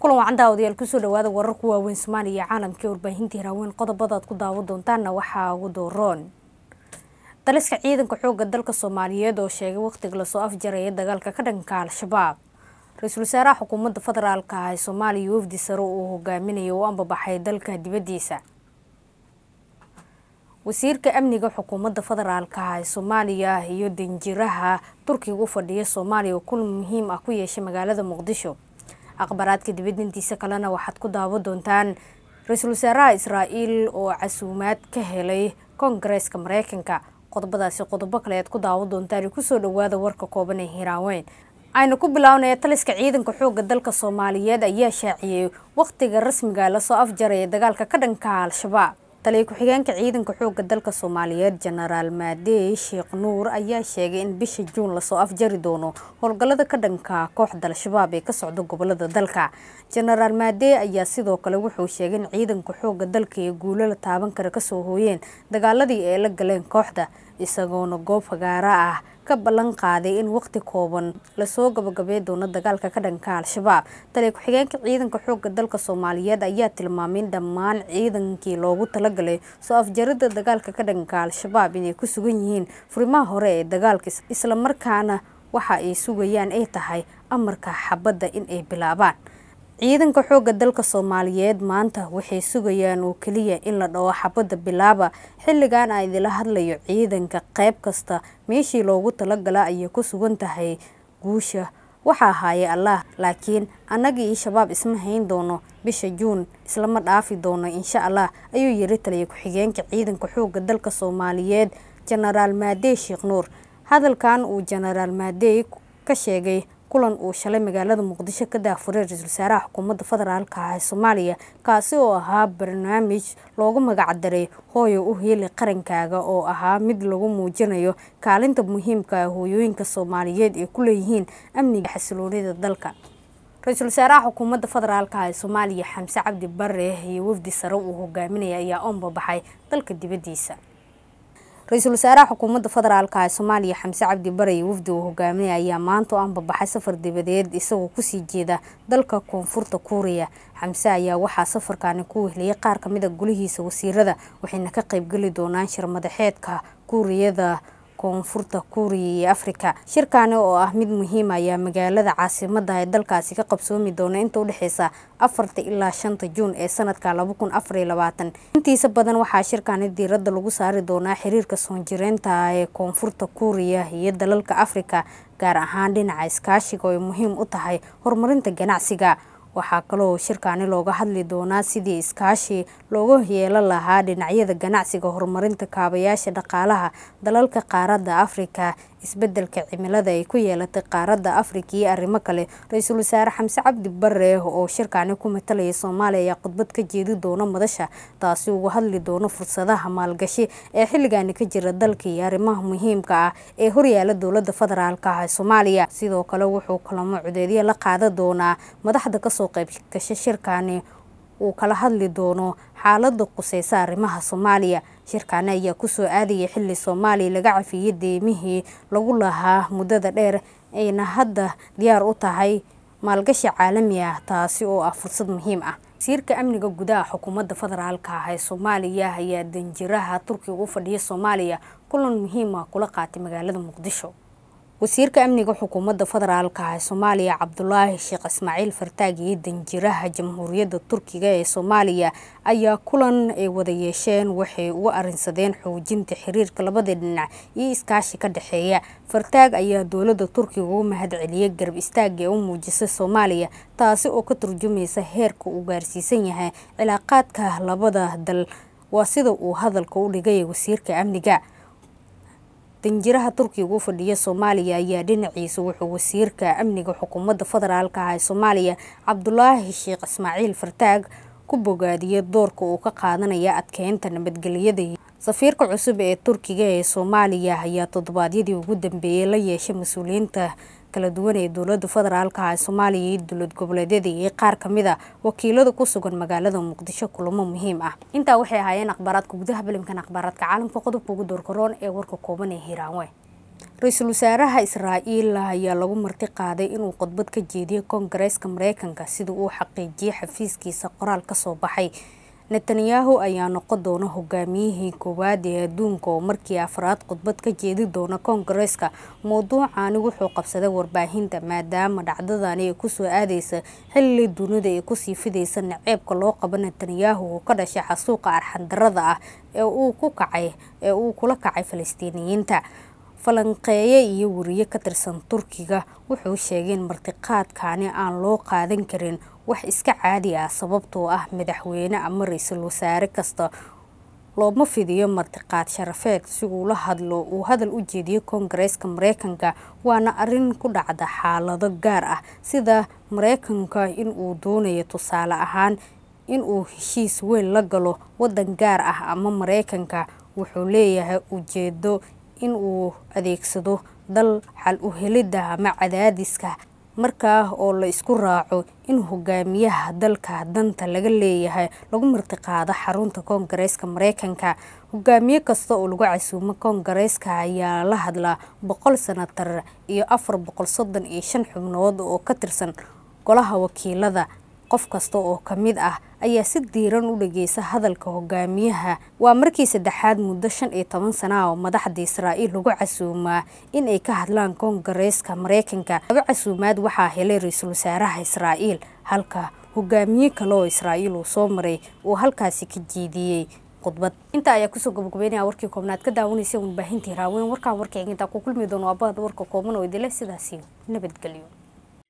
kulan waacan daawadayaal kusoo dhawaada wararku waaweyn soomaaliya iyo caalamka ee warbaahintii haraweyn qodobada aad ku daawan doontaana waxaa ugu dooroon daliska ciidanka xoogga dalka soomaaliyeed oo sheegay waqtiga lasoo afjaraya dagaalka ka dhanka al-shabaab ra-iisul wasaaraha xukuumadda federaalka ah ee soomaaliya wafdi sare uu hogaaminaya u ambabaxay dalka dibaddiisa wasiirka amniga xukuumadda federaalka ah ee soomaaliya iyo danjiraha turkiga u fadhiya soomaaliya oo kulan muhiim ah ku yeeshay magaalada muqdisho akhbaraadka dibadintiisa kalena waxaad ku daawo doontaan ra-iisul wasaaraha israa'iil oo casuumaad ka helay koongareeska mareykanka qodobadaasi qodobo kale aad ku daawo doontaan kusoo dhawaada warka kooban ee hiraaweyn aynu ku bilownaya taliska ciidanka xoogga dalka soomaaliyeed ayaa shaaciyey waqtiga rasmiga ah lasoo afjaraya dagaalka ka dhanka al-shabaab taliye ku-xigeenka ciidanka xoogga dalka soomaaliyeed jenaraal maadee sheekh nuur ayaa sheegay in bisha juun lasoo afjari doono howlgallada ka dhanka kooxda al-shabaab ee ka socda gobolada dalka jenaraal maadee ayaa sidoo kale wuxuu sheegay in ciidanka xoogga dalka ee guulo la taaban kara kasoo hooyeen dagaaladii ay la galeen kooxda isagoona goob fagaara ah ka ballan qaaday in waqti kooban lasoo gabagabey doono dagaalka ka dhanka al-shabaab taliya ku-xigeenka ciidanka xoogga dalka soomaaliyeed ayaa tilmaamay in dhammaan ciidankii loogu talagalay soo afjarada dagaalka ka dhanka al-shabaab inay ku sugan yihiin furimaha hore ee dagaalka islamarkaana waxa ay sugayaan ay tahay amarka xabadda in ay bilaabaan ciidanka xoogga dalka soomaaliyeed maanta waxay sugayaan oo keliya in la dhawo xabadda bilaaba xilligan aan idila hadlayo ciidanka qayb kasta meeshii loogu talagala ayay ku sugan tahay guusha waxa ahaaye allah laakiin annagii iyo shabaab isma hayn doono bisha juun islama dhaafi doono insha allah ayuu yiri taliya ku-xigeenka ciidanka xoogga dalka soomaaliyeed jenaraal maadey sheekh nuur hadalkan uu jenaraal maadey ka sheegay kulan uu shalay magaalada muqdisho ka daafuray ra-iisul wasaaraha xukuumadda federaalka ah ee soomaaliya kaasi oo ahaa barnaamij loogu magacdaray hooyo u heeli qarankaaga oo ahaa mid lagu muujinayo kaalinta muhiimka ah hooyooyinka soomaaliyeed ay ku leeyihiin amniga xasiloonida dalka ra-iisul wasaaraha xukuumadda federaalka ah ee soomaaliya xamse cabdi bare iyo wafdi sare uu hogaaminaya ayaa oon baxay dalka dibaddiisa ra-iisul wasaaraha xukuumadda federaalk ee soomaaliya xamse cabdi bare iyo wafdi uu hogaaminaya ayaa maanta oo baxay safar dibadeed isagoo kusii jeeda dalka koonfurta kuuriya xamse ayaa waxaa safarkaani ku wehliyay qaar kamid a gulihiisa wasiirada waxayna ka qeybgeli doonaan shir madaxeedka kuuriyada koonfurta kuuriya iyo afrika shirkaani oo ah mid muhiim ayaa magaalada caasimada ee dalkaasi ka qabsoomi doona inta udhexeysa afarta ilaa shanta juun ee sanadka intiisa badan waxaa shirkaani diirada lagu saari doonaa xiriirka soonjireynta ee koonfurta kuuriya iyo dalalka afrika gaar ahaan dhinaca iskaashiga oo ay muhiim u tahay horumarinta ganacsiga waxaa kaloo shirkaani looga hadli doonaa sidii iskaashi looga yeelan lahaa dhinacyada ganacsiga horumarinta kaabayaasha dhaqaalaha dalalka qaaradda afrika isbedelka cimilada ay ku yeelatay qaaradda afrika iyo arrimo kale ra-iisul wasaare xamse cabdi bare oo shirkaani ku matalaya soomaaliya ayaa khudbad ka jeedi doona madasha taasi uga hadli doono fursadaha maalgashi ee xilligani ka jira dalka iyo arrimaha muhiimka ah ee horyaala dowlada federaalka ah ee soomaaliya sidoo kale wuxuu kulamo codeedya la qaada doonaa madaxda kasoo qeybgasha shirkaani uu kala hadli doono xaalada quseysa arrimaha soomaaliya shirkaana ayaa kusoo aadayay xili soomaaliya laga cafiyay deemihii lagu lahaa muddada dheer ayna hadda diyaar u tahay maalgashi caalami ah taasi oo ah fursad muhiim ah wasiirka amniga gudaha xukuumadda federaalka ah ee soomaaliya ayaa danjiraha turkiga u fadhiya soomaaliya kulan muhiim ah kula qaatay magaalada muqdisho wasiirka amniga xukuumadda federaalka ah soomaaliya cabdulaahi sheekh ismaaciil fartaag iyo danjiraha jamhuuriyadda turkiga ee soomaaliya ayaa kulan ay wada yeesheen waxay uga arinsadeen xoojinta xiriirka labada dhinac iyo iskaashi ka dhexeeya fartaag ayaa dowladda turkiga u mahad celiyay garab istaag ee u muujisay soomaaliya taasi oo ka turjumaysa heerka uu gaarsiisan yahay cilaaqaadka labada dal waa sida uu hadalka u dhigay wasiirka amniga danjiraha turkiga u fadhiya soomaaliya ayaa dhinaciisa wuxuu wasiirka amniga xukuumadda federaalka ah ee soomaaliya cabdulaahi sheekh ismaaciil fartaag ku bogaadiyay doorka uu ka qaadanaya adkeynta nabadgelyada safiirka cusub ee turkiga ee soomaaliya ayaa toddobaadyadii ugu dambeeyey la yeeshay mas-uuliyiinta kala duwan ee dowlada federaalka ah ee soomaaliya iyo dowlad goboleedyada iyo qaar a ah wakiilada ku sugan magaalada muqdisho kulamo muhiim ah intaa waxay ahaayeen akhbaaraadka gudaha balimkan akhbaaraadka caalamka qodobka ugu doorkaroon ee warka kooban ee hiiraanwe ra-iisul wasaaraha israa'iil ayaa lagu marti qaaday inuu khudbad ka jeediyay koongareeska mareykanka sida uu xaqiijiyay xafiiskiisa qoraal ka soo baxay netanyahu ayaa noqon doona hogaamiyihii koowaad ee adduunka oo markii afraad khudbad ka jeedi doona koongareska mowduucaani wuxuu qabsaday warbaahinta maadaama dhacdadani ay kusoo aadaysa xilli dunida ay kusii fidaysa naceebka loo qabo netanyahu oo ka dhashay xasuuqa arxandarada ah ee uu ku kacay ee uu kula kacay falastiiniyiinta falanqeeye iyo wariye ka tirsan turkiga wuxuu sheegay in martiqaadkani aan loo qaadan karin wax iska caadi ah sababtoo ah madaxweyne ama ra-iisul wasaare kasta looma fidiyo martiqaad sharafeed si uu la hadlo uu hadal u jeediyo koongareeska mareykanka waana arrin ku dhacda xaalado gaar ah sida mareykanka inuu doonayo tusaale ahaan inuu heshiis weyn la galo wadan gaar ah ama mareykanka wuxuu leeyahay ujeedo inuu adeegsado dal xal u helidda ama cadaadiska markaa oo la isku raaco in hogaamiyaha dalka danta laga leeyahay lagu martiqaado xarunta koongareeska mareykanka hogaamiye kasta oo lagu casuumo koongareeska ayaa la hadlaa boqol sanatar iyo afar boqol soddon iyo shan xubnood oo ka tirsan golaha wakiilada qof kasta oo ka mid ah ayaa si diiran u dhageysa hadalka hogaamiyaha waa markii saddexaad muddo shan iyo toban sana oo madaxda israa'iil lagu casuumaa in ay ka hadlaan koongareeska maraykanka laga casuumaad waxaa helay ra-iisul wasaaraha israa'iil halka hogaamiye kale oo israa'iil uu soo maray uu halkaasi ka jeediyey khudbad intaa ayaa kusoo gabagabeynaya warkii koobnaad ka daawanaysa unbaahintii raaweyn warkaan warkayga intaa ku kulmi doono aabahada warka kooban oo idile sidaasi nabadgelyo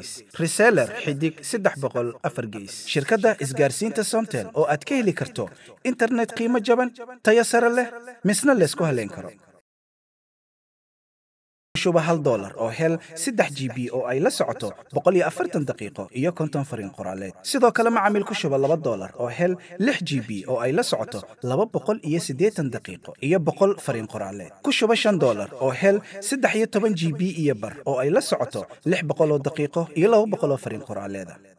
gees reseller xidig gees shirkadda isgaarsiinta somtel oo aad ka heli karto internet qiimo jaban tayo sare leh misna laysku haleyn karo shuba hal dolar oo hel saddex g b oo ay la socoto boqol iyo afartan daqiiqo iyo konton fariin qoraaleed sidoo kale macamiil ku shuba laba dolar oo hel lix g b oo ay la socoto laba boqol iyo siddeetan daqiiqo iyo boqol fariin qoraaleed ku shuba shan dolar oo hel saddex iyo toban g b iyo bar oo ay la socoto lix boqoloo daqiiqo iyo laba boqoloo fariin qoraaleeda